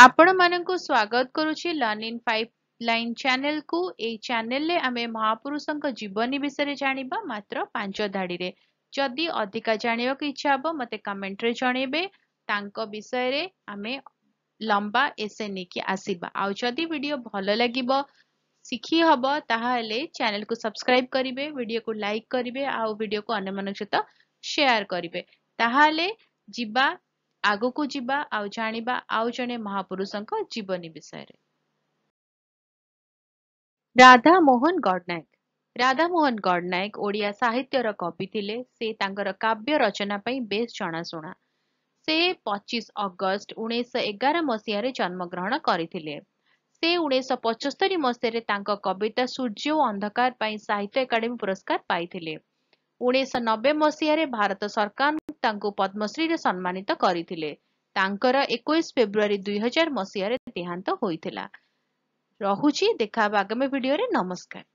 आपण मानन को स्वागत करूछि लर्निंग पाइपलाइन चैनल को ए चैनल ले आमे महापुरुष को जीवनी विषय जानवा मात्र पांच धाडी रे जदि अधिक जानिबा के इच्छा हम मत कमेंट रे जणेबे तांको विषय रे आमे लंबा एसे नेके आसीबा आउ जदी वीडियो भलो लागिबो सिखी हबो ताहाले चैनल को सब्सक्राइब करिबे वीडियो को लाइक करिबे आउ वीडियो को अन्य मानन सहित शेयर करिबे ताहाले जीबा ଆଗକୁ ଯିବା ଆଉ ଜାଣିବା ଆଉ ଜଣେ ମହାପୁରୁଷଙ୍କ ଜୀବନୀ ବିଷୟରେ ରାଧା ମୋହନ ଗଡ଼ନାୟକ ରାଧା ମୋହନ ଗଡ଼ନାୟକ ଓଡ଼ିଆ ସାହିତ୍ୟର କବି ଥିଲେ ସେ ତାଙ୍କର କାବ୍ୟ ରଚନା ପାଇଁ ବେଶ ଜଣାଶୁଣା ସେ ପଚିଶ ଅଗଷ୍ଟ ଉଣେଇଶହ ଏଗାର ମସିହାରେ ଜନ୍ମଗ୍ରହଣ କରିଥିଲେ ସେ ଉଣେଇଶହ ପଞ୍ଚସ୍ତରୀ ମସିହାରେ ତାଙ୍କ କବିତା ସୂର୍ଯ୍ୟ ଓ ଅନ୍ଧକାର ପାଇଁ ସାହିତ୍ୟ ଏକାଡେମୀ ପୁରସ୍କାର ପାଇଥିଲେ ଉଣେଇଶହ ନବେ ମସିହାରେ ଭାରତ ସରକାର ତାଙ୍କୁ ପଦ୍ମଶ୍ରୀରେ ସମ୍ମାନିତ କରିଥିଲେ ତାଙ୍କର ଏକୋଇଶ ଫେବୃଆରୀ ଦୁଇ ହଜାର ମସିହାରେ ଦେହାନ୍ତ ହୋଇଥିଲା ରହୁଛି ଦେଖା ହେବ ଆଗାମୀ ଭିଡ଼ିଓରେ ନମସ୍କାର